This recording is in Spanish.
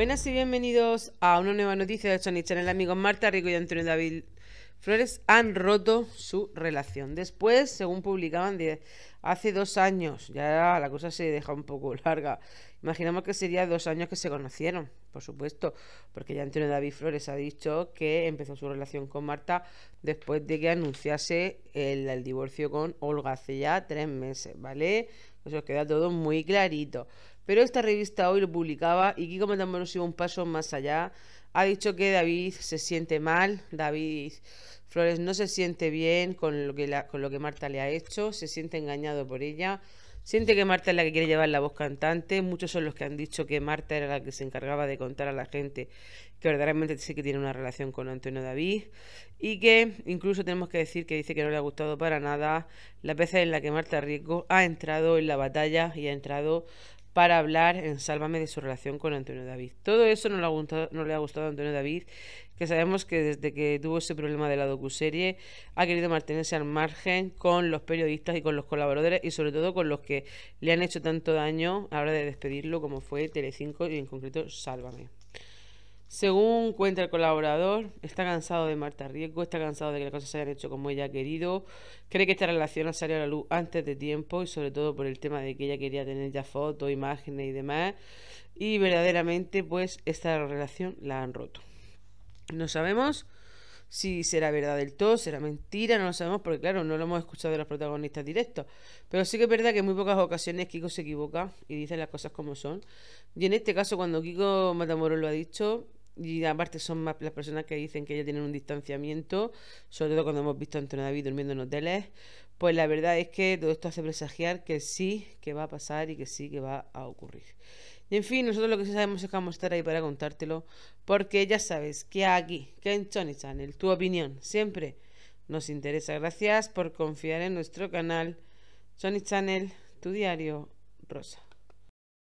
Buenas y bienvenidos a una nueva noticia de Sony Channel. Amigos Marta Rico y Antonio David Flores han roto su relación. Después, según publicaban hace dos años, ya la cosa se deja un poco larga Imaginamos que sería dos años que se conocieron, por supuesto, porque ya Antonio David Flores ha dicho que empezó su relación con Marta después de que anunciase el, divorcio con Olga hace ya tres meses, ¿vale? Eso queda todo muy clarito. Pero esta revista hoy lo publicaba y Kiko Matamoros iba un paso más allá. Ha dicho que David se siente mal, David Flores no se siente bien con lo que, con lo que Marta le ha hecho, se siente engañado por ella. Siente que Marta es la que quiere llevar la voz cantante. Muchos son los que han dicho que Marta era la que se encargaba de contar a la gente que verdaderamente sí que tiene una relación con Antonio David. Y que incluso tenemos que decir que dice que no le ha gustado para nada la vez en la que Marta Rico ha entrado en la batalla y ha entrado para hablar en Sálvame de su relación con Antonio David. Todo eso no le ha gustado, no le ha gustado a Antonio David, que sabemos que desde que tuvo ese problema de la docuserie ha querido mantenerse al margen con los periodistas y con los colaboradores y sobre todo con los que le han hecho tanto daño a la hora de despedirlo como fue Telecinco y en concreto Sálvame. Según cuenta el colaborador, está cansado de Marta Riego... está cansado de que las cosas se hayan hecho como ella ha querido, cree que esta relación ha salido a la luz antes de tiempo y sobre todo por el tema de que ella quería tener ya fotos, imágenes y demás, y verdaderamente pues esta relación la han roto. No sabemos si será verdad del todo, será mentira, no lo sabemos porque claro, no lo hemos escuchado de los protagonistas directos, pero sí que es verdad que en muy pocas ocasiones Kiko se equivoca y dice las cosas como son. Y en este caso, cuando Kiko Matamoros lo ha dicho, y aparte son más las personas que dicen que ya tienen un distanciamiento, sobre todo cuando hemos visto a Antonio David durmiendo en hoteles, pues la verdad es que todo esto hace presagiar que sí que va a pasar y que sí que va a ocurrir. Y en fin, nosotros lo que sí sabemos es que vamos a estar ahí para contártelo, porque ya sabes que aquí, que en Tony Channel, tu opinión siempre nos interesa. Gracias por confiar en nuestro canal. Johnny Channel, tu diario rosa.